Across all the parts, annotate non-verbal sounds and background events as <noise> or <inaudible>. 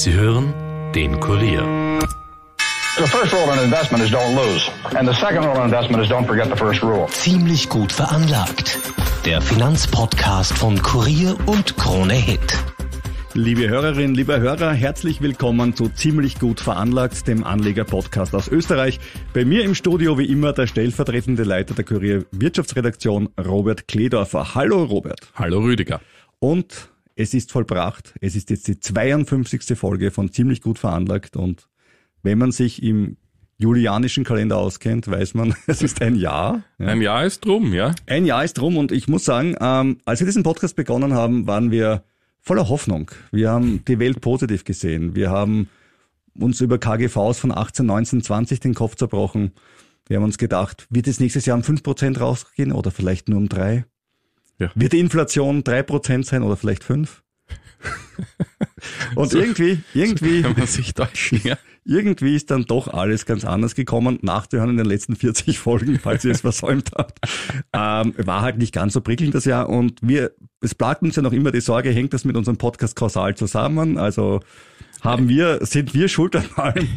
Sie hören den Kurier. Ziemlich gut veranlagt. Der Finanzpodcast von Kurier und Krone Hit. Liebe Hörerinnen, liebe Hörer, herzlich willkommen zu Ziemlich gut veranlagt, dem Anlegerpodcast aus Österreich. Bei mir im Studio wie immer der stellvertretende Leiter der Kurier Wirtschaftsredaktion, Robert Kledorfer. Hallo Robert. Hallo Rüdiger. Und es ist vollbracht. Es ist jetzt die 52. Folge von Ziemlich gut veranlagt und wenn man sich im julianischen Kalender auskennt, weiß man, <laughs> es ist ein Jahr. Ja. Ein Jahr ist drum, ja. Ein Jahr ist drum und ich muss sagen, ähm, als wir diesen Podcast begonnen haben, waren wir voller Hoffnung. Wir haben die Welt positiv gesehen. Wir haben uns über KGVs von 18, 19, 20 den Kopf zerbrochen. Wir haben uns gedacht, wird es nächstes Jahr um 5% rausgehen oder vielleicht nur um 3? Ja. Wird die Inflation 3% sein oder vielleicht 5%? Und so, irgendwie, irgendwie, so kann man sich täuschen, ja. irgendwie ist dann doch alles ganz anders gekommen. Nachzuhören in den letzten 40 Folgen, falls ihr es versäumt habt. Ähm, war halt nicht ganz so prickelnd das Jahr und wir, es plagt uns ja noch immer die Sorge, hängt das mit unserem Podcast kausal zusammen? Also, haben wir, sind wir schuld an allem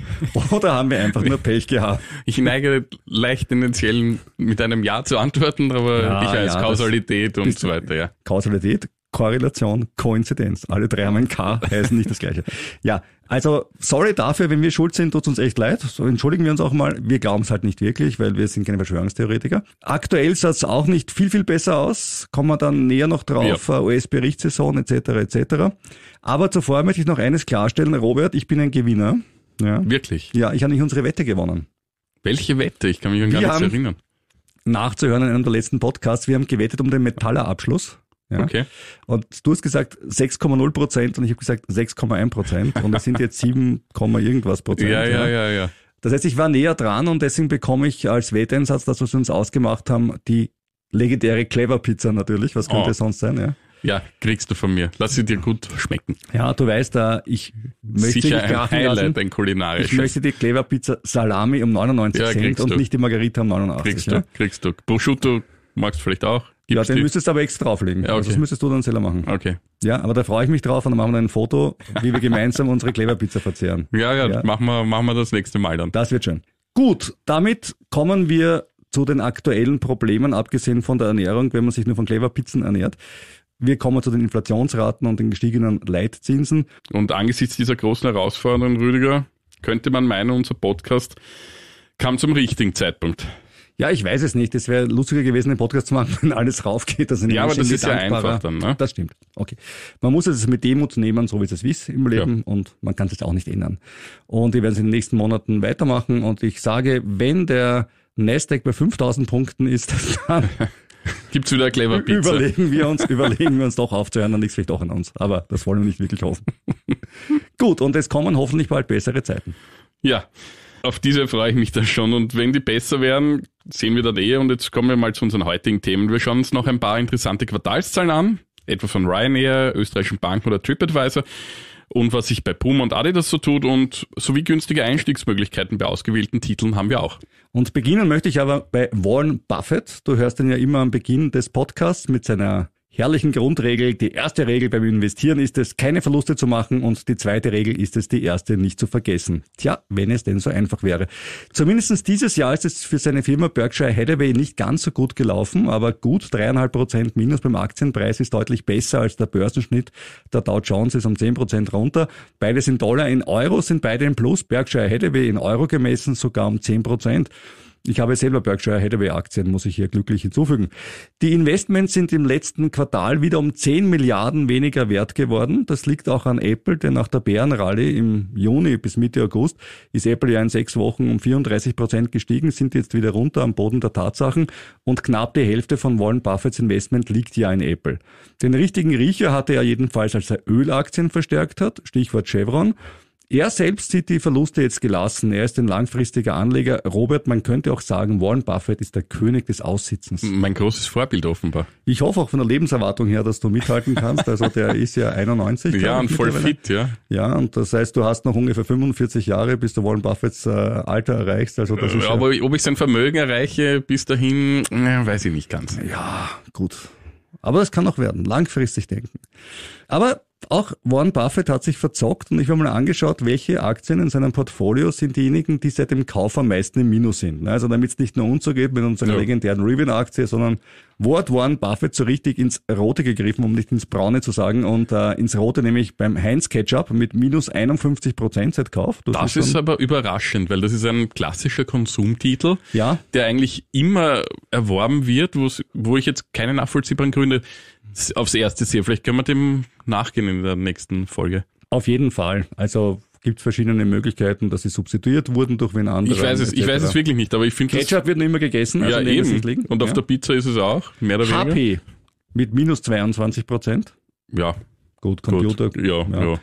oder haben wir einfach nur Pech gehabt? Ich neige leicht tendenziell mit einem Ja zu antworten, aber ja, ich als ja, Kausalität und so weiter, ja. Kausalität Korrelation, Koinzidenz. Alle drei haben ein K, heißen nicht das gleiche. Ja, also sorry dafür, wenn wir schuld sind, tut's uns echt leid. So entschuldigen wir uns auch mal. Wir glauben es halt nicht wirklich, weil wir sind keine Verschwörungstheoretiker. Aktuell sah es auch nicht viel, viel besser aus. Kommen wir dann näher noch drauf, ja. Äh, US-Berichtssaison etc. etc. Aber zuvor möchte ich noch eines klarstellen, Robert, ich bin ein Gewinner. Ja. Wirklich? Ja, ich habe nicht unsere Wette gewonnen. Welche Wette? Ich kann mich an gar nichts erinnern. Nachzuhören in einem der letzten Podcasts, wir haben gewettet um den Metallerabschluss. Ja. Okay. Und du hast gesagt 6,0 Prozent und ich habe gesagt 6,1 Prozent und es sind jetzt 7, irgendwas Prozent. Ja, ja, ja, ja. Das heißt, ich war näher dran und deswegen bekomme ich als Wetteinsatz, das, was wir uns ausgemacht haben, die legendäre Clever Pizza natürlich. Was könnte oh. sonst sein? Ja? Ja, kriegst du von mir. Lass sie dir gut schmecken. Ja, du weißt, äh, ich möchte Sicher dich ein Highlight, ein kulinarisches. Ich möchte die Clever Pizza Salami um 99 ja, Cent und du. nicht die Margarita um 89. Kriegst ja? du, kriegst du. Prosciutto magst du vielleicht auch. Gibt's ja, den die? müsstest du aber extra drauflegen. Ja, also okay. also das müsstest du dann selber machen. Okay. Ja, aber da freue ich mich drauf und dann machen wir ein Foto, wie wir gemeinsam <laughs> unsere Kleberpizza verzehren. Ja, ja, ja. Machen, wir, machen wir das nächste Mal dann. Das wird schön. Gut, damit kommen wir zu den aktuellen Problemen, abgesehen von der Ernährung, wenn man sich nur von Kleberpizzen ernährt. Wir kommen zu den Inflationsraten und den gestiegenen Leitzinsen. Und angesichts dieser großen Herausforderung, Rüdiger, könnte man meinen, unser Podcast kam zum richtigen Zeitpunkt. Ja, ich weiß es nicht. Es wäre lustiger gewesen, einen Podcast zu machen, <laughs> wenn alles raufgeht. Dass Das ja, aber das ist ja einfach dann. Ne? Das stimmt. Okay. Man muss es mit Demut nehmen, so wie es ist im Leben ja. und man kann es jetzt auch nicht ändern. Und ich werde es in den nächsten Monaten weitermachen und ich sage, wenn der Nasdaq bei 5000 Punkten ist, <laughs> dann <laughs> Gibt's wieder Clever Pizza? Überlegen wir uns, überlegen wir uns doch aufzuhören, dann liegt es vielleicht auch an uns. Aber das wollen wir nicht wirklich hoffen. Gut, und es kommen hoffentlich bald bessere Zeiten. Ja, auf diese freue ich mich dann schon. Und wenn die besser werden, sehen wir das eh und jetzt kommen wir mal zu unseren heutigen Themen. Wir schauen uns noch ein paar interessante Quartalszahlen an, etwa von Ryanair, österreichischen Banken oder TripAdvisor und was sich bei Puma und Adidas so tut und sowie günstige Einstiegsmöglichkeiten bei ausgewählten Titeln haben wir auch. Und beginnen möchte ich aber bei Warren Buffett. Du hörst ihn ja immer am Beginn des Podcasts mit seiner herrlichen Grundregel. Die erste Regel beim Investieren ist es, keine Verluste zu machen und die zweite Regel ist es, die erste nicht zu vergessen. Tja, wenn es denn so einfach wäre. Zumindestens dieses Jahr ist es für seine Firma Berkshire Hathaway nicht ganz so gut gelaufen, aber gut dreieinhalb Prozent Minus beim Aktienpreis ist deutlich besser als der Börsenschnitt. Der Dow Jones ist um zehn Prozent runter. Beides in Dollar, in Euro sind beide im Plus. Berkshire Hathaway in Euro gemessen sogar um zehn Prozent. Ich habe selber Berkshire Hathaway Aktien, muss ich hier glücklich hinzufügen. Die Investments sind im letzten Quartal wieder um 10 Milliarden weniger wert geworden. Das liegt auch an Apple, denn nach der Bärenrallye im Juni bis Mitte August ist Apple ja in sechs Wochen um 34 Prozent gestiegen, sind jetzt wieder runter am Boden der Tatsachen und knapp die Hälfte von Warren Buffetts Investment liegt ja in Apple. Den richtigen Riecher hatte er jedenfalls, als er Ölaktien verstärkt hat, Stichwort Chevron. Er selbst sieht die Verluste jetzt gelassen. Er ist ein langfristiger Anleger. Robert, man könnte auch sagen, Warren Buffett ist der König des Aussitzens. Mein großes Vorbild offenbar. Ich hoffe auch von der Lebenserwartung her, dass du mithalten kannst. Also der <laughs> ist ja 91. ja, und voll fit, ja. Ja, und das heißt, du hast noch ungefähr 45 Jahre, bis du Warren Buffetts äh, Alter erreichst. Also das ist Aber ja, ob ich sein Vermögen erreiche bis dahin, äh, weiß ich nicht ganz. Ja, gut. Aber das kann auch werden, langfristig denken. Aber auch Warren Buffett hat sich verzockt und ich habe mal angeschaut, welche Aktien in seinem Portfolio sind diejenigen, die seit dem Kauf am meisten im Minus sind. Ne, also damit es nicht nur uns so geht mit unserer ja. legendären Rivian-Aktie, sondern wo hat Warren Buffett so richtig ins Rote gegriffen, um nicht ins Braune zu sagen. Und äh, ins Rote nämlich beim Heinz Ketchup mit minus 51 Prozent seit Kauf. Das, das ist, ist, aber überraschend, weil das ist ein klassischer Konsumtitel, ja? der eigentlich immer erworben wird, wo ich jetzt keine nachvollziehbaren Gründe aufs erste sehr. Vielleicht können wir dem nachgehen in der nächsten Folge. Auf jeden Fall. Also gibt es verschiedene Möglichkeiten, dass sie substituiert wurden durch wen anderen. Ich weiß es, ich weiß es wirklich nicht, aber ich finde Ketchup wird noch immer gegessen. Also ja, eben. Und auf der Pizza ist es auch, mehr oder weniger. HP mit minus 22 Prozent. Ja. Gut, Computer. Gut. Ja, ja, ja.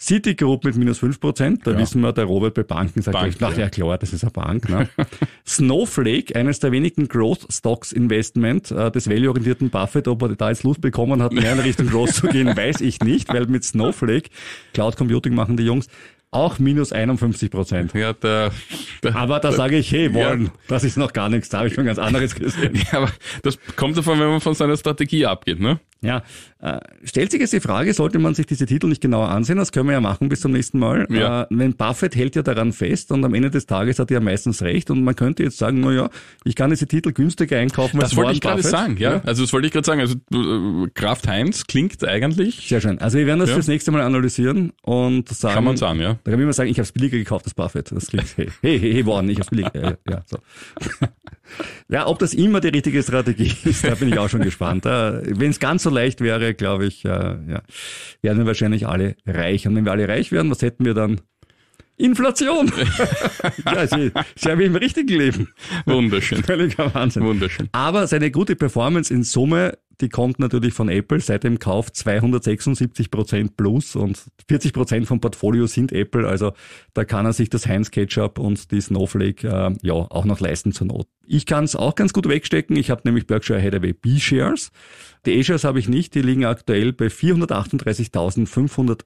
Citigroup mit minus 5%, da ja. wissen wir, der Robert bei Banken sagt, Bank, nachher ja. klar, das ist eine Bank. Ne? <laughs> Snowflake, eines der wenigen Growth Stocks Investment äh, des value-orientierten Buffett, ob er da jetzt Lust bekommen hat, mehr in Richtung Growth zu gehen, <laughs> weiß ich nicht, weil mit Snowflake, Cloud Computing machen die Jungs, auch minus 51 Prozent. Ja, da, da, aber da, da sage ich, hey, wollen, ja. das ist noch gar nichts, da habe ich schon ganz anderes <laughs> gesehen. Ja, aber das kommt davon, wenn man von seiner Strategie abgeht, ne? Ja, äh, stellt sich jetzt die Frage, sollte man sich diese Titel nicht genauer ansehen? Das können wir ja machen bis zum nächsten Mal. Ja. Äh, wenn Buffett hält ja daran fest und am Ende des Tages hat er ja meistens recht und man könnte jetzt sagen, na ja, ich kann diese Titel günstiger einkaufen das als Das wollte ich gerade sagen, ja? ja. Also das wollte ich gerade sagen. Also äh, Kraft Heinz klingt eigentlich. Sehr schön. Also wir werden das ja. das nächste Mal analysieren und sagen. Kann man sagen, ja. Da kann man immer sagen, ich habe es billiger gekauft als Buffett. Das klingt hey, hey, hey, hey, worden, ich habe es billiger. ja, so. Ja, ob das immer die richtige Strategie ist, da bin ich auch schon gespannt. Wenn es ganz so leicht wäre, glaube ich, äh, ja, werden wir wahrscheinlich alle reich. Und wenn wir alle reich wären, was hätten wir dann? Inflation. <laughs> ja, sie, sie haben im richtigen Leben. Wunderschön. Völliger Wahnsinn. Wunderschön. Aber seine gute Performance in Summe, die kommt natürlich von Apple seit dem Kauf 276 Prozent plus und 40 Prozent vom Portfolio sind Apple. Also da kann er sich das Heinz Ketchup und die Snowflake äh, ja auch noch leisten zur Not. Ich kann es auch ganz gut wegstecken. Ich habe nämlich Berkshire Hathaway B-Shares. Die A-Shares habe ich nicht. Die liegen aktuell bei 438.500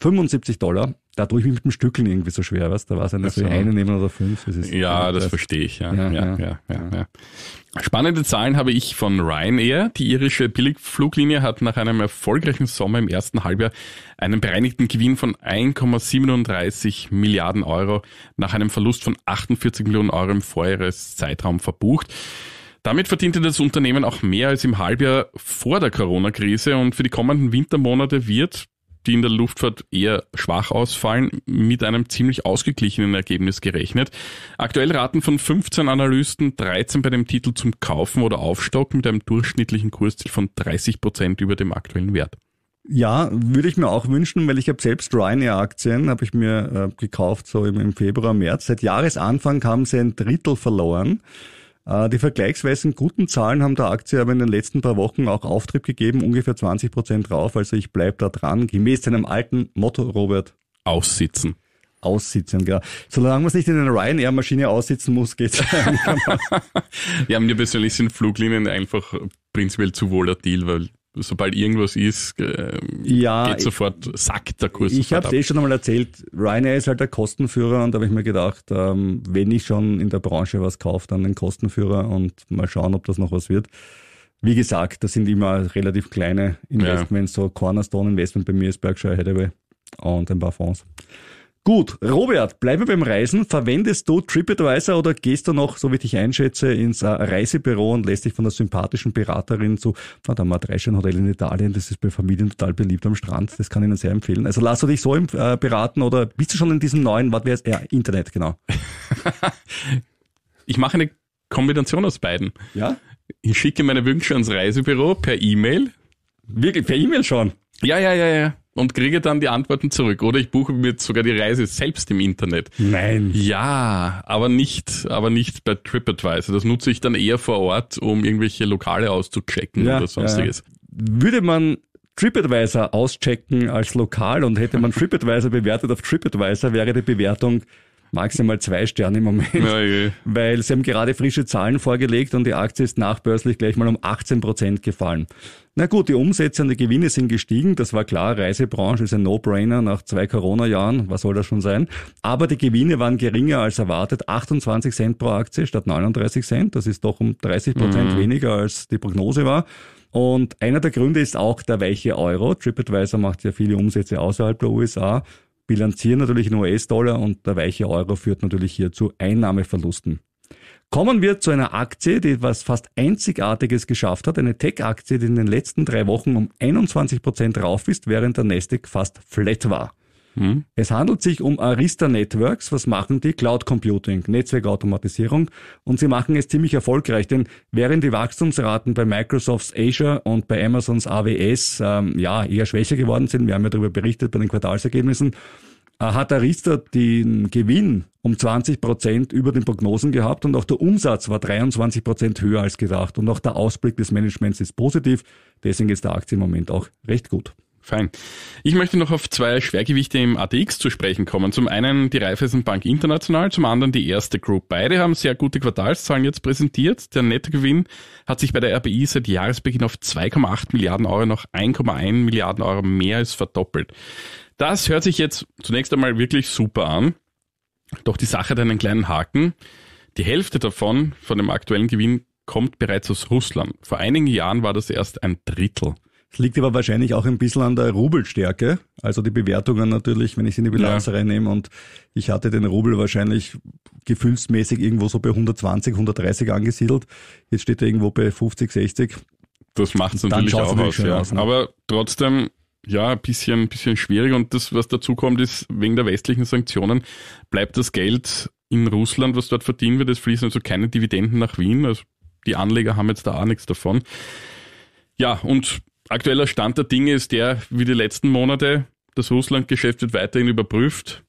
75 Dollar, da tue ich mich mit dem Stückeln irgendwie so schwer, was? Da war es eine, so eine nehmen oder fünf. Das ist, ja, das, das verstehe ich. Ja ja, ja, ja, ja, ja, Spannende Zahlen habe ich von Ryanair. Die irische Billigfluglinie hat nach einem erfolgreichen Sommer im ersten Halbjahr einen bereinigten Gewinn von 1,37 Milliarden Euro nach einem Verlust von 48 Millionen Euro im Vorjahreszeitraum verbucht. Damit verdiente das Unternehmen auch mehr als im Halbjahr vor der Corona-Krise und für die kommenden Wintermonate wird die in der Luftfahrt eher schwach ausfallen, mit einem ziemlich ausgeglichenen Ergebnis gerechnet. Aktuell raten von 15 Analysten 13 bei dem Titel zum Kaufen oder Aufstocken mit einem durchschnittlichen Kursziel von 30 Prozent über dem aktuellen Wert. Ja, würde ich mir auch wünschen, weil ich habe selbst Ryanair-Aktien, habe ich mir äh, gekauft, so im, im Februar, März. Seit Jahresanfang haben sie ein Drittel verloren. Äh, die vergleichsweisen guten Zahlen haben der Aktie aber in den letzten paar Wochen auch Auftrieb gegeben, ungefähr 20 Prozent drauf. Also ich bleib da dran, gemäß seinem alten Motto, Robert. Aussitzen. Aussitzen, genau. Solange man es nicht in einer Ryanair-Maschine aussitzen muss, geht geht's. ja, <laughs> mir persönlich sind Fluglinien einfach prinzipiell zu volatil, weil sobald irgendwas ist, äh, ja, geht sofort, sackt der Kurs. Ich habe es eh schon einmal erzählt, Ryanair ist halt der Kostenführer und da habe ich mir gedacht, ähm, wenn ich schon in der Branche was kaufe, dann den Kostenführer und mal schauen, ob das noch was wird. Wie gesagt, das sind immer relativ kleine Investments, ja. so Cornerstone Investment bei mir ist Berkshire Hathaway und ein paar Fonds. Gut, Robert, bleibe beim Reisen. Verwendest du TripAdvisor oder gehst du noch, so wie ich dich einschätze, ins äh, Reisebüro und lässt dich von der sympathischen Beraterin zu, verdammt, mal drei Hotel in Italien, das ist bei Familien total beliebt am Strand, das kann ich Ihnen sehr empfehlen. Also lass du dich so äh, beraten oder bist du schon in diesem neuen, was wäre es, äh, Internet, genau. <laughs> ich mache eine Kombination aus beiden. Ja? Ich schicke meine Wünsche ans Reisebüro per E-Mail. Wirklich, per E-Mail schon? Ja, ja, ja, ja und kriege dann die Antworten zurück. Oder ich buche mir sogar die Reise selbst im Internet. Nein. Ja, aber nicht, aber nicht bei TripAdvisor. Das nutze ich dann eher vor Ort, um irgendwelche Lokale auszuchecken ja, oder sonstiges. Ja. Würde man TripAdvisor auschecken als Lokal und hätte man <laughs> TripAdvisor bewertet auf TripAdvisor, wäre die Bewertung maximal zwei Sterne im Moment, ja, eh. weil sie haben gerade frische Zahlen vorgelegt und die Aktie ist nachbörslich gleich mal um 18 Prozent gefallen. Na gut, die Umsätze und die Gewinne sind gestiegen, das war klar, Reisebranche ist ein No-Brainer nach zwei Corona-Jahren, was soll das schon sein? Aber die Gewinne waren geringer als erwartet, 28 Cent pro Aktie statt 39 Cent, das ist doch um 30 Prozent mhm. weniger als die Prognose war. Und einer der Gründe ist auch der weiche Euro. TripAdvisor macht ja viele Umsätze außerhalb der USA bilanzieren natürlich in US-Dollar und der weiche Euro führt natürlich hier zu Einnahmeverlusten. Kommen wir zu einer Aktie, die etwas fast Einzigartiges geschafft hat. Eine Tech-Aktie, die in den letzten drei Wochen um 21% Prozent rauf ist, während der Nasdaq fast flat war. Mhm. Es handelt sich um Arista Networks. Was machen die? Cloud Computing, Netzwerkautomatisierung. Und sie machen es ziemlich erfolgreich, denn während die Wachstumsraten bei Microsofts Azure und bei Amazons AWS ähm, ja eher schwächer geworden sind, wir haben ja darüber berichtet bei den Quartalsergebnissen, äh, hat Arista den Gewinn um 20 Prozent über den Prognosen gehabt und auch der Umsatz war 23 Prozent höher als gedacht. Und auch der Ausblick des Managements ist positiv. Deswegen ist der Aktie im Moment auch recht gut. Fein. Ich möchte noch auf zwei Schwergewichte im ATX zu sprechen kommen. Zum einen die Raiffeisenbank International, zum anderen die erste Group. Beide haben sehr gute Quartalszahlen jetzt präsentiert. Der Nettogewinn hat sich bei der RBI seit Jahresbeginn auf 2,8 Milliarden Euro noch 1,1 Milliarden Euro mehr als verdoppelt. Das hört sich jetzt zunächst einmal wirklich super an. Doch die Sache hat einen kleinen Haken. Die Hälfte davon, von dem aktuellen Gewinn, kommt bereits aus Russland. Vor einigen Jahren war das erst ein Drittel. Es liegt aber wahrscheinlich auch ein bisschen an der Rubelstärke. Also die Bewertungen natürlich, wenn ich sie in die Bilanz ja. reinnehme und ich hatte den Rubel wahrscheinlich gefühlsmäßig irgendwo so bei 120, 130 angesiedelt. Jetzt steht er irgendwo bei 50, 60. Das macht es natürlich auch aus, ja. Aus, ne? Aber trotzdem, ja, ein bisschen, bisschen schwierig. Und das, was dazu kommt, ist, wegen der westlichen Sanktionen bleibt das Geld in Russland, was dort verdient wird. Es fließen also keine Dividenden nach Wien. Also die Anleger haben jetzt da auch nichts davon. Ja, und aktueller Stand der Dinge ist der, wie die letzten Monate, das Russland-Geschäft wird weiterhin überprüft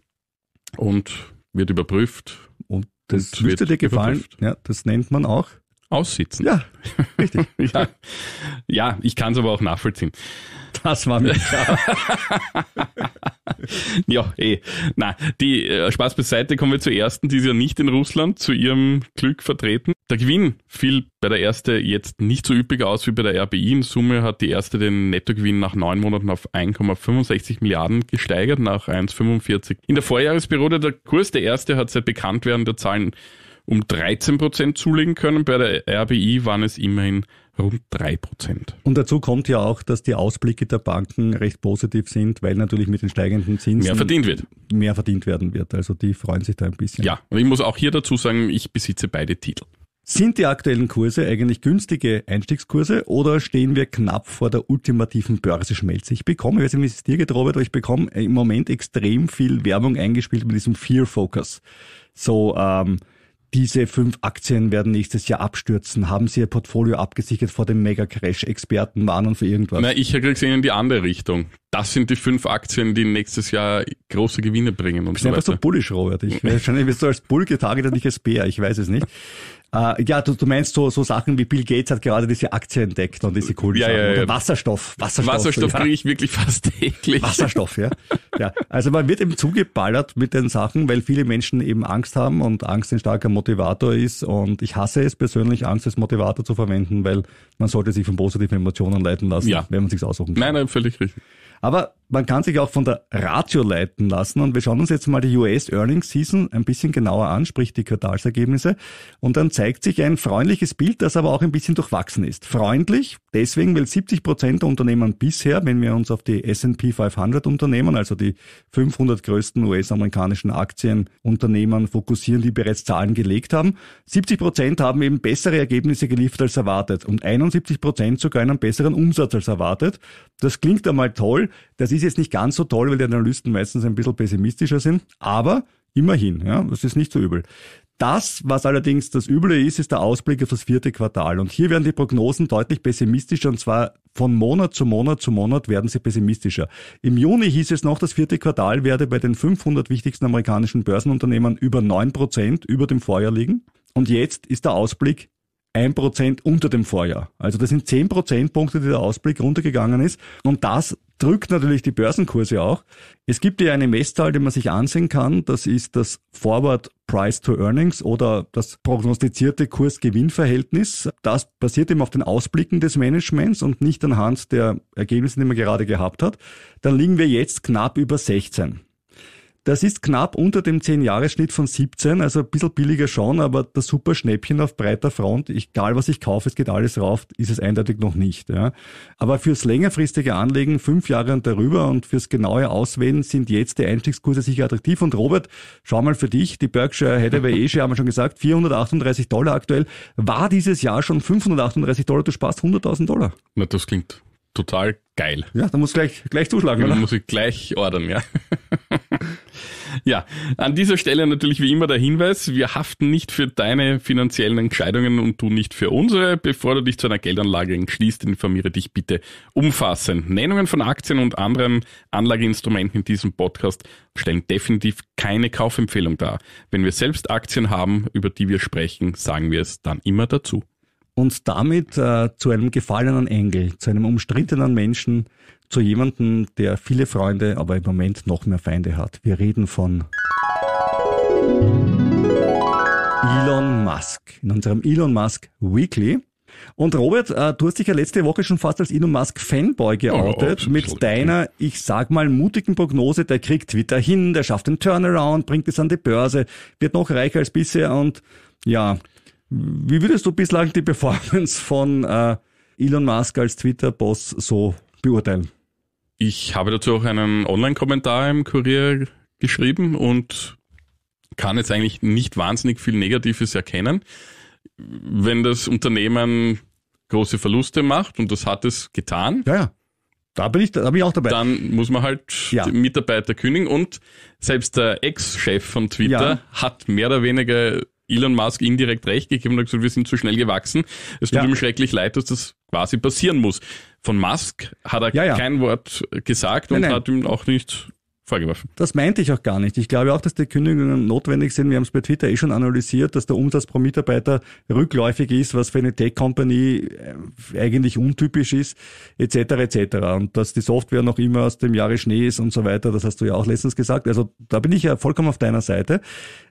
und wird überprüft. Und das und müsste dir gefallen, ja, das nennt man auch Aussitzen. Ja, richtig. <laughs> ja, ja, ich kann es aber auch nachvollziehen. Das war mir klar. <laughs> ja, eh. Na, die äh, Spaß beiseite kommen wir zur ersten, die ist ja nicht in Russland zu ihrem Glück vertreten. Der Gewinn fiel bei der erste jetzt nicht so üppig aus wie bei der RBI. In Summe hat die erste den Nettogewinn nach neun Monaten auf 1,65 Milliarden gesteigert, nach 1,45. In der Vorjahresperiode der Kurs der erste hat seit Bekanntwerden der Zahlen um 13 zulegen können. Bei der RBI waren es immerhin rund 3 Und dazu kommt ja auch, dass die Ausblicke der Banken recht positiv sind, weil natürlich mit den steigenden Zinsen mehr verdient wird. Mehr verdient werden wird. Also die freuen sich da ein bisschen. Ja, und ich muss auch hier dazu sagen, ich besitze beide Titel. Sind die aktuellen Kurse eigentlich günstige Einstiegskurse oder stehen wir knapp vor der ultimativen Börseschmelze? Ich bekomme, ich weiß nicht, wie es dir geht, Robert, aber ich bekomme im Moment extrem viel Werbung eingespielt mit diesem Fear Focus. So, ähm, diese fünf Aktien werden nächstes Jahr abstürzen. Haben Sie Ihr Portfolio abgesichert vor dem Mega-Crash? Experten warnen für irgendwas. Na, ich habe gesehen in die andere Richtung. Das sind die fünf Aktien, die nächstes Jahr große Gewinne bringen und ich bin so weiter. einfach so bullisch, Robert. Ich wahrscheinlich bist du als Bull getargetet, nicht als Bär. Ich weiß es nicht. Äh, ja, du, du meinst so, so Sachen wie Bill Gates hat gerade diese Aktie entdeckt und diese coolen ja, Sachen. Ja, ja. Wasserstoff. Wasserstoff, Wasserstoff ja. kriege ich wirklich fast täglich. Wasserstoff, ja. ja. Also man wird eben zugeballert mit den Sachen, weil viele Menschen eben Angst haben und Angst ein starker Motivator ist. Und ich hasse es persönlich, Angst als Motivator zu verwenden, weil man sollte sich von positiven Emotionen leiten lassen, wenn man sich aussuchen kann. Nein, nein, völlig richtig. Aber man kann sich auch von der Ratio leiten lassen und wir schauen uns jetzt mal die US Earnings Season ein bisschen genauer an, sprich die Quartalsergebnisse. Und dann zeigt sich ein freundliches Bild, das aber auch ein bisschen durchwachsen ist. Freundlich, deswegen, weil 70 Prozent der Unternehmen bisher, wenn wir uns auf die S&P 500 Unternehmen, also die 500 größten US-amerikanischen Aktienunternehmen fokussieren, die bereits Zahlen gelegt haben, 70 Prozent haben eben bessere Ergebnisse geliefert als erwartet und 71 Prozent sogar einen besseren Umsatz als erwartet. Das klingt einmal toll. Das ist jetzt nicht ganz so toll, weil die Analysten meistens ein bisschen pessimistischer sind, aber immerhin, ja, das ist nicht so übel. Das, was allerdings das Üble ist, ist der Ausblick auf das vierte Quartal. Und hier werden die Prognosen deutlich pessimistischer, und zwar von Monat zu Monat zu Monat werden sie pessimistischer. Im Juni hieß es noch, das vierte Quartal werde bei den 500 wichtigsten amerikanischen Börsenunternehmen über 9 über dem Vorjahr liegen. Und jetzt ist der Ausblick 1% unter dem Vorjahr. Also das sind 10 Prozentpunkte, die der Ausblick runtergegangen ist. Und das drückt natürlich die Börsenkurse auch. Es gibt ja eine Messzahl, die man sich ansehen kann. Das ist das Forward Price to Earnings oder das prognostizierte Kurs-Gewinn-Verhältnis. Das basiert eben auf den Ausblicken des Managements und nicht anhand der Ergebnisse, die man gerade gehabt hat. Dann liegen wir jetzt knapp über 16. Das ist knapp unter dem 10-Jahres-Schnitt von 17, also ein bisschen billiger schon, aber das super Schnäppchen auf breiter Front, egal was ich kaufe, es geht alles rauf, ist es eindeutig noch nicht. Ja. Aber fürs längerfristige Anlegen, fünf Jahre und darüber und fürs genaue Auswählen sind jetzt die Einstiegskurse sicher attraktiv. Und Robert, schau mal für dich, die Berkshire Hathaway <laughs> Asia haben wir schon gesagt, 438 Dollar aktuell, war dieses Jahr schon 538 Dollar, du sparst 100.000 Dollar. Na, das klingt total geil. Ja, da muss gleich, gleich zuschlagen, oder? Da muss ich gleich ordern, ja. <laughs> Ja, an dieser Stelle natürlich wie immer der Hinweis, wir haften nicht für deine finanziellen Entscheidungen und du nicht für unsere. Bevor du dich zu einer Geldanlage entschließt, informiere dich bitte umfassend. Nennungen von Aktien und anderen Anlageinstrumenten in diesem Podcast stellen definitiv keine Kaufempfehlung dar. Wenn wir selbst Aktien haben, über die wir sprechen, sagen wir es dann immer dazu und damit äh, zu einem gefallenen Engel, zu einem umstrittenen Menschen, zu jemandem, der viele Freunde, aber im Moment noch mehr Feinde hat. Wir reden von Elon Musk in unserem Elon Musk Weekly. Und Robert, äh, du hast dich ja letzte Woche schon fast als Elon Musk Fanboy geoutet oh, mit deiner, ich sag mal, mutigen Prognose, der kriegt Twitter hin, der schafft den Turnaround, bringt es an die Börse, wird noch reicher als bisher und ja, wie würdest du bislang die Performance von äh, Elon Musk als Twitter-Boss so beurteilen? Ich habe dazu auch einen Online-Kommentar im Kurier geschrieben und kann jetzt eigentlich nicht wahnsinnig viel Negatives erkennen. Wenn das Unternehmen große Verluste macht und das hat es getan. Ja, ja. Da bin ich, da bin ich auch dabei. Dann muss man halt ja. Mitarbeiter kündigen und selbst der Ex-Chef von Twitter ja. hat mehr oder weniger Elon Musk indirekt recht gegeben und hat gesagt, wir sind zu schnell gewachsen. Es tut ja. ihm schrecklich leid, dass das quasi passieren muss. Von Musk hat er ja, ja. kein Wort gesagt nein, und nein. hat ihm auch nichts Vorgeworfen. Das meinte ich auch gar nicht. Ich glaube auch, dass die Kündigungen notwendig sind. Wir haben es bei Twitter eh schon analysiert, dass der Umsatz pro Mitarbeiter rückläufig ist, was für eine Tech-Company äh, eigentlich untypisch ist, etc. etc. Und dass die Software noch immer aus dem Jahre Schnee ist und so weiter, das hast du ja auch letztens gesagt. Also da bin ich ja vollkommen auf deiner Seite.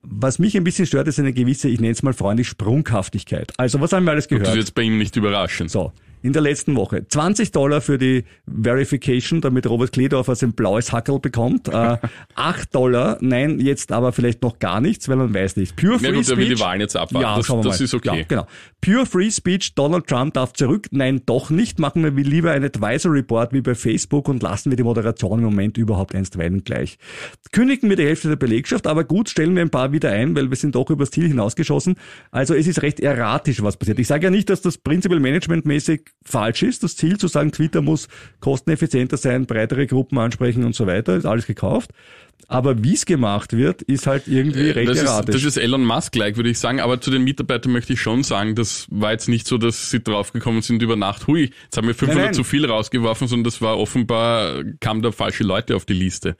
Was mich ein bisschen stört, ist eine gewisse, ich nenne es mal freundlich, Sprunghaftigkeit. Also was haben wir alles gehört? das ist jetzt bei ihm nicht überraschend. So in der letzten Woche. 20 Dollar für die Verification, damit Robert Kledorfer sein blaues Hackel bekommt. Äh, 8 <laughs> Dollar, nein, jetzt aber vielleicht noch gar nichts, weil man weiß nicht. Pure Free ja, gut, Speech. die Wahlen jetzt abwarten. Ja, das, das ist okay. Ja, genau. Pure Free Speech, Donald Trump darf zurück. Nein, doch nicht. Machen wir lieber ein Advisory Board wie bei Facebook und lassen wir die Moderation im Moment überhaupt einstweilen gleich. Kündigen wir die Hälfte der Belegschaft, aber gut, stellen wir ein paar wieder ein, weil wir sind doch übers Ziel hinausgeschossen. Also es ist recht erratisch, was passiert. Ich sage ja nicht, dass das prinzipiell managementmäßig falsch ist. Das Ziel zu sagen, Twitter muss kosteneffizienter sein, breitere Gruppen ansprechen und so weiter, ist alles gekauft. Aber wie es gemacht wird, ist halt irgendwie recht äh, das Ist, das ist Elon Musk-like, würde ich sagen. Aber zu den Mitarbeitern möchte ich schon sagen, das war jetzt nicht so, dass sie draufgekommen sind über Nacht. Hui, jetzt haben wir 500 nein, nein. zu viel rausgeworfen, sondern das war offenbar, kamen da falsche Leute auf die Liste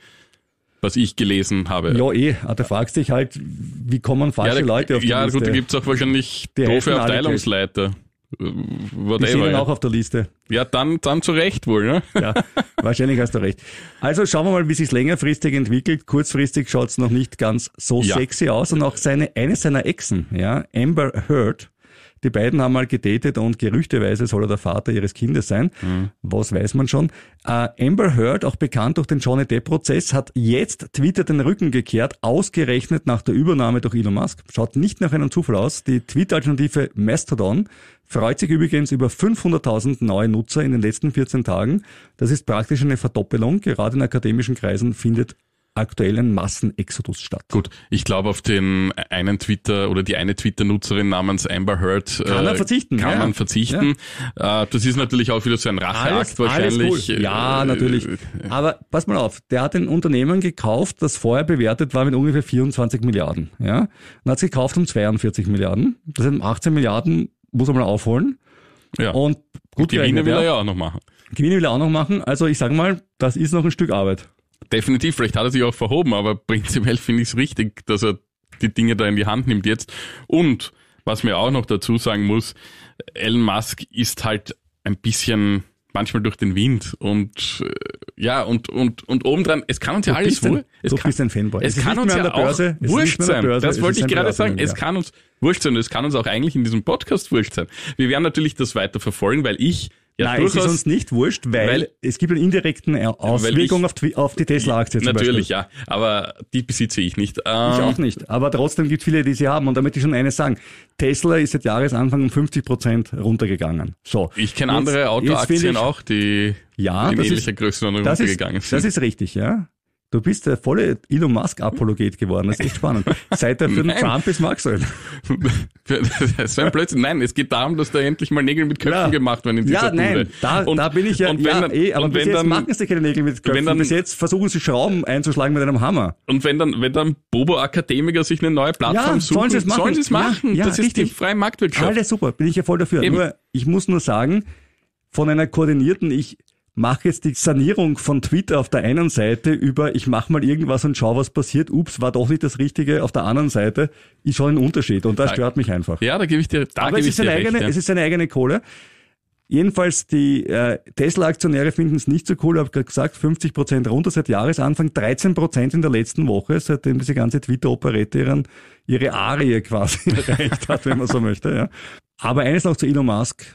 was ich gelesen habe. Ja, eh. Ah, da fragst du dich halt, wie kommen falsche ja, da, Leute auf die Ja, Liste? gut, da gibt es auch wahrscheinlich die doofe Abteilungsleiter. Äh, whatever. Die sind auch auf der Liste. Ja, dann, dann zu Recht wohl, ne? Ja, wahrscheinlich hast du recht. Also schauen wir mal, wie sich längerfristig entwickelt. Kurzfristig schaut's noch nicht ganz so ja. sexy aus. Und auch seine, eine seiner Exen, ja, Amber Heard, die beiden haben mal gedatet und gerüchteweise soll er der Vater ihres Kindes sein. Mhm. Was weiß man schon. Äh, Amber Heard, auch bekannt durch den Johnny Depp-Prozess, hat jetzt Twitter den Rücken gekehrt, ausgerechnet nach der Übernahme durch Elon Musk. Schaut nicht nach einem Zufall aus. Die Twitter-Alternative Mastodon freut sich übrigens über 500.000 neue Nutzer in den letzten 14 Tagen. Das ist praktisch eine Verdoppelung. Gerade in akademischen Kreisen findet aktuellen Massenexodus statt. Gut, ich glaube auf den einen Twitter oder die eine Twitter-Nutzerin namens Amber Heard äh, kann man äh, verzichten. Kann ja. man verzichten. Ja. Äh, das ist natürlich auch wieder so ein Racheakt wahrscheinlich. Cool. Ja, äh, natürlich. Äh, Aber pass mal auf, der hat ein Unternehmen gekauft, das vorher bewertet war mit ungefähr 24 Milliarden. Ja? Und hat es gekauft um 42 Milliarden. Das sind 18 Milliarden, muss er mal aufholen. Ja. Und gut, Gewinne will er ja auch noch machen. Gewinne will er auch noch machen. Also ich sage mal, das ist noch ein Stück Arbeit definitiv, vielleicht hat er sich auch verhoben, aber prinzipiell finde ich es richtig, dass er die Dinge da in die Hand nimmt jetzt. Und was mir auch noch dazu sagen muss, Elon Musk ist halt ein bisschen manchmal durch den Wind und äh, ja und und und obendran, es kann uns ja du alles wohl. Es du kann, bist ein Fanboy. Es, kann uns ja auch wurscht sein. Börse, das wollte ich gerade sagen. Mehr. Es kann uns wurscht sein. Es kann uns auch eigentlich in diesem Podcast wurscht sein. Wir werden natürlich das weiter verfolgen, weil ich ja, Nein, durchaus, es ist uns nicht wurscht, weil, weil es gibt einen indirekten Auswirkung ich, auf, die Tesla-Aktie. Natürlich, Beispiel. ja, aber die besitze ich nicht. Ähm, ich auch nicht, aber trotzdem gibt es viele, die sie haben. Und damit ich schon eines sagen, Tesla ist seit Jahresanfang um 50 Prozent runtergegangen. So. Ich kenne andere Autoaktien auch, die ja, in ähnlicher Größenordnung runtergegangen ist, sind. Das ist richtig, ja. Du bist der volle Elon Musk-Apologet geworden. Das ist echt spannend. Seit er für den Trump ist, mag sein. ein Blödsinn. Nein, es geht darum, dass da endlich mal Nägel mit Köpfen ja. gemacht werden in dieser Ja, nein, da, und, da bin ich ja, und wenn ja eh, aber und bis wenn jetzt dann, machen sie keine Nägel mit Köpfen. Wenn dann, bis jetzt versuchen sie Schrauben einzuschlagen mit einem Hammer. Und wenn dann, wenn dann Bobo-Akademiker sich eine neue Plattform ja, suchen, sollen sie es machen. Sollen sie es machen. Ja, das ist richtig. die freie Marktwirtschaft. Alles super, bin ich ja voll dafür. Eben. Nur, ich muss nur sagen, von einer koordinierten, ich mache jetzt die Sanierung von Twitter auf der einen Seite über, ich mache mal irgendwas und schau, was passiert. Ups, war doch nicht das Richtige. Auf der anderen Seite ist schon ein Unterschied und das stört mich einfach. Ja, da gebe ich dir, da Aber gebe ich dir recht, eigene, ja. es ist seine eigene Kohle. Jedenfalls, die äh, Tesla-Aktionäre finden es nicht so cool. Ich habe gerade gesagt, 50 Prozent runter seit Jahresanfang, 13 Prozent in der letzten Woche, seitdem diese ganze Twitter-Operette ihren, ihre Arie quasi <laughs> erreicht hat, wenn man so möchte. Ja. Aber eines noch zu Elon Musk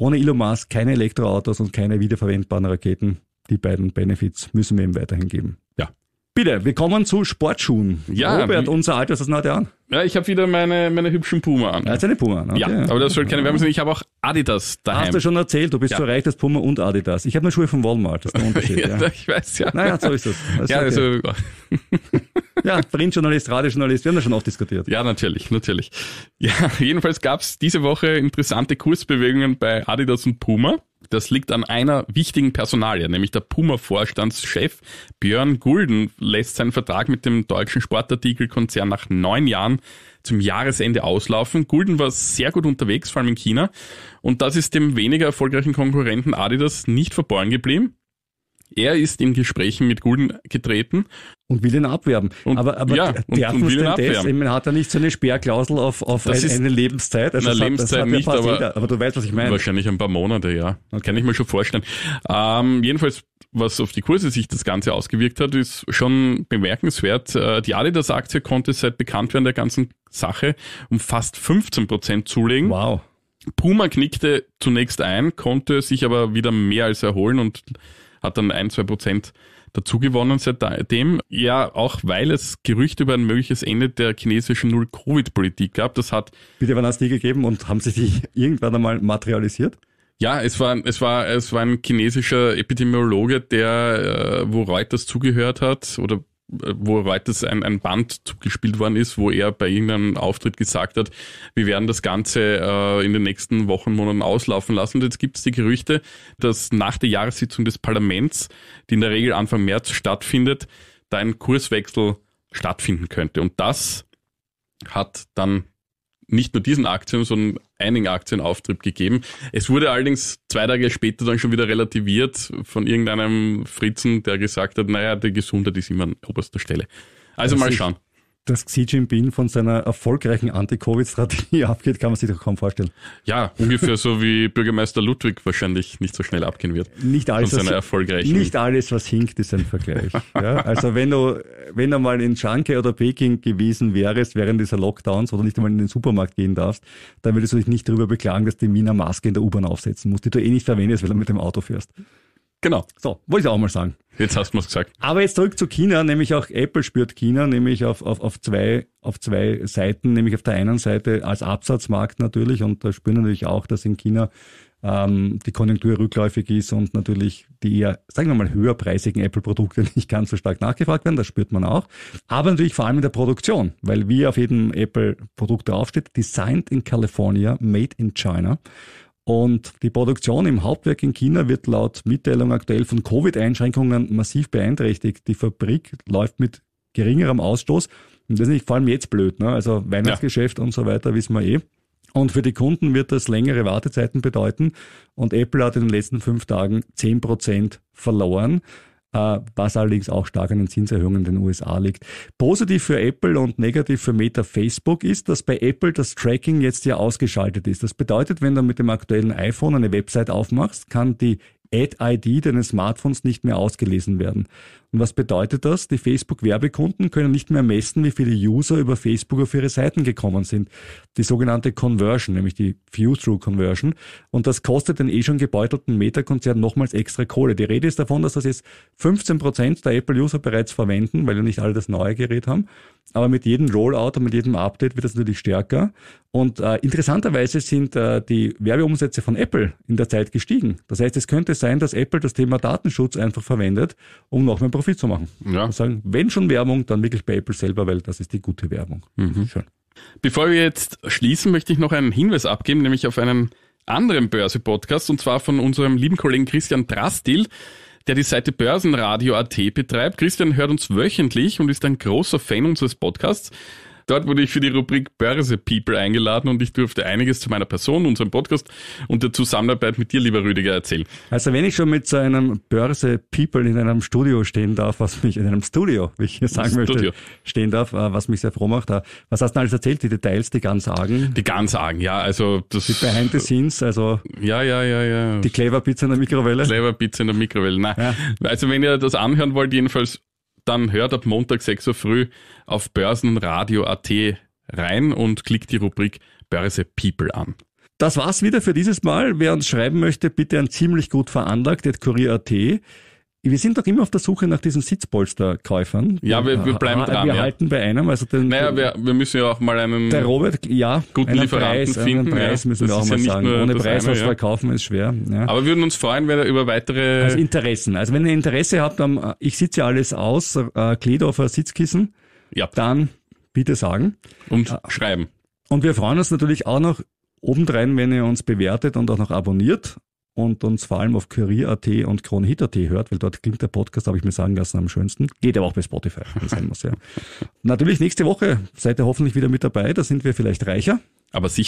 ohne Elon Musk keine Elektroautos und keine wiederverwendbaren Raketen. Die beiden Benefits müssen wir ihm weiterhin geben. Ja. Bitte, wir kommen zu Sportschuhen. Ja, Robert, ähm, unser Alter, was hat er an? Ja, ich habe wieder meine, meine hübschen Puma an. Ja, ist eine Puma an. Okay. Ja, aber das soll keine Werbung sein. Ich habe auch Adidas da. Hast du schon erzählt, du bist ja. so reich, dass Puma und Adidas. Ich habe nur Schuhe von Walmart, das ist der <laughs> Unterschied. ja, ja. Ich weiß, ja. Naja, so ist es. Das ist ja, okay. also, <laughs> Ja, Printjournalist, Radiojournalist, wir haben das schon oft diskutiert. Ja, natürlich, natürlich. Ja, jedenfalls gab es diese Woche interessante Kursbewegungen bei Adidas und Puma. Das liegt an einer wichtigen Personalie, nämlich der Puma-Vorstandschef Björn Gulden lässt seinen Vertrag mit dem deutschen Sportartikelkonzern nach neun Jahren zum Jahresende auslaufen. Gulden war sehr gut unterwegs, vor allem in China. Und das ist dem weniger erfolgreichen Konkurrenten Adidas nicht verborgen geblieben. Er ist in Gesprächen mit Gulden getreten. Und will ihn abwerben. Und, aber aber ja, darf und, und will ihn Das? Ich meine, hat er nicht so eine Sperrklausel auf, auf ein, ist, eine Lebenszeit? Also eine Lebenszeit hat, nicht, aber, aber, du weißt, was ich meine. Wahrscheinlich ein paar Monate, ja. Okay. Kann ich mir schon vorstellen. Ähm, jedenfalls, was auf die Kurse sich das Ganze ausgewirkt hat, ist schon bemerkenswert. Äh, die Adidas-Aktie konnte seit Bekanntwerden der ganzen Sache um fast 15 Prozent zulegen. Wow. Puma knickte zunächst ein, konnte sich aber wieder mehr als erholen und hat dann ein, zwei Prozent dazugewonnen seitdem. Ja, auch weil es Gerüchte über ein mögliches Ende der chinesischen Null-Covid-Politik gab. Das hat. Bitte, wann hast die gegeben und haben sich die <laughs> irgendwann einmal materialisiert? Ja, es war, es war, es war ein chinesischer Epidemiologe, der, äh, wo Reuters zugehört hat oder wo Reuters ein, ein Band zugespielt worden ist, wo er bei irgendeinem Auftritt gesagt hat, wir werden das Ganze äh, in den nächsten Wochen, Monaten auslaufen lassen. Und jetzt gibt es die Gerüchte, dass nach der Jahressitzung des Parlaments, die in der Regel Anfang März stattfindet, da ein Kurswechsel stattfinden könnte. Und das hat dann nicht nur diesen Aktien, sondern einigen Aktien Auftrieb gegeben. Es wurde allerdings zwei Tage später dann schon wieder relativiert von irgendeinem Fritzen, der gesagt hat, naja, die Gesundheit ist immer an oberster Stelle. Also das mal schauen dass Xi Jinping von seiner erfolgreichen Anti-Covid-Strategie <laughs> abgeht, kann man sich doch kaum vorstellen. Ja, ungefähr so wie Bürgermeister Ludwig wahrscheinlich nicht so schnell abgehen wird. Nicht alles, von seiner was, erfolgreichen. Nicht alles was hinkt, ist ein Vergleich. <laughs> ja, also wenn du, wenn du mal in Shanghai oder Peking gewesen wärst während dieser Lockdowns oder nicht einmal in den Supermarkt gehen darfst, dann würdest du dich nicht darüber beklagen, dass die Mina Maske in der U-Bahn aufsetzen musst, die du eh nicht verwendest, weil du mit dem Auto fährst. Genau. So, wollte ich auch mal sagen. Jetzt hast du es gesagt. Aber jetzt zurück zu China, nämlich auch Apple spürt China, nämlich auf, auf, auf, zwei, auf zwei Seiten, nämlich auf der einen Seite als Absatzmarkt natürlich und da spüren natürlich auch, dass in China ähm, die Konjunktur rückläufig ist und natürlich die eher, sagen wir mal, höherpreisigen Apple-Produkte <laughs> nicht ganz so stark nachgefragt werden, das spürt man auch. Aber natürlich vor allem in der Produktion, weil wie auf jedem Apple-Produkt draufsteht, designed in California, made in China. Und die Produktion im Hauptwerk in China wird laut Mitteilung aktuell von Covid-Einschränkungen massiv beeinträchtigt. Die Fabrik läuft mit geringerem Ausstoß. Und das ist nicht vor allem jetzt blöd. Ne? Also Weihnachtsgeschäft ja. und so weiter wissen wir eh. Und für die Kunden wird das längere Wartezeiten bedeuten. Und Apple hat in den letzten fünf Tagen zehn Prozent verloren was äh, allerdings auch stark an den Zinserhöhungen in den USA liegt. Positiv für Apple und negativ für Meta Facebook ist, dass bei Apple das Tracking jetzt ja ausgeschaltet ist. Das bedeutet, wenn du mit dem aktuellen iPhone eine Website aufmachst, kann die Ad-ID deines Smartphones nicht mehr ausgelesen werden. Und was bedeutet das? Die Facebook-Werbekunden können nicht mehr messen, wie viele User über Facebook auf ihre Seiten gekommen sind. Die sogenannte Conversion, nämlich die View-Through-Conversion. Und das kostet den eh schon gebeutelten Meta-Konzern nochmals extra Kohle. Die Rede ist davon, dass das jetzt 15% Prozent der Apple-User bereits verwenden, weil ja nicht alle das neue Gerät haben. Aber mit jedem Rollout und mit jedem Update wird das natürlich stärker. Und äh, interessanterweise sind äh, die Werbeumsätze von Apple in der Zeit gestiegen. Das heißt, es könnte sein, dass Apple das Thema Datenschutz einfach verwendet, um noch mehr Profit zu machen. Ja. Und sagen, wenn schon Werbung, dann wirklich bei Apple selber, weil das ist die gute Werbung. Mhm. Schön. Bevor wir jetzt schließen, möchte ich noch einen Hinweis abgeben, nämlich auf einen anderen Börse-Podcast und zwar von unserem lieben Kollegen Christian Drastil, der die Seite Börsenradio.at betreibt. Christian hört uns wöchentlich und ist ein großer Fan unseres Podcasts. Dort wurde ich für die Rubrik Börse People eingeladen und ich durfte einiges zu meiner Person, unserem Podcast und der Zusammenarbeit mit dir, lieber Rüdiger, erzählen. Also wenn ich schon mit so einem Börse People in einem Studio stehen darf, was mich in einem Studio, wie ich sagen Studio. möchte, stehen darf, äh, was mich sehr froh macht. Äh, was hast du alles erzählt? Die Details, die ganz argen? Die ganz argen, ja. Also das die Behind the Scenes, also ja, ja, ja, ja. Die Clever Pizza in der Mikrowelle. Clever Pizza in der Mikrowelle. Nein. Ja. Also wenn ihr das anhören wollt, jedenfalls dann hört ab Montag 6 Uhr früh auf börsenradio.at rein und klickt die Rubrik Börse People an. Das war's wieder für dieses Mal. Wer uns schreiben möchte, bitte an ziemlich gut veranlagt.kurier.at wir sind doch immer auf der Suche nach diesen Sitzpolsterkäufern. Ja, wir, wir bleiben ah, dran. Wir ja. halten bei einem. Also den, naja, wir, wir müssen ja auch mal einen der Robert, ja, guten Lieferanten Preis, finden. Einen Preis müssen ja, wir auch mal ja sagen. Ohne Preis was ja. verkaufen ist schwer. Aber wir würden uns freuen, wenn ihr über weitere... Also Interessen. Also wenn ihr Interesse habt, am, ich sitze ja alles aus, äh, Kledorfer Sitzkissen, ja. dann bitte sagen. Und äh, schreiben. Und wir freuen uns natürlich auch noch obendrein, wenn ihr uns bewertet und auch noch abonniert und uns vor allem auf Kurier.at und Kronhit.at hört, weil dort klingt der Podcast, habe ich mir sagen lassen, am schönsten. Geht aber auch bei Spotify, <laughs> sein muss, ja. Natürlich nächste Woche seid ihr hoffentlich wieder mit dabei, da sind wir vielleicht reicher. Aber sicher.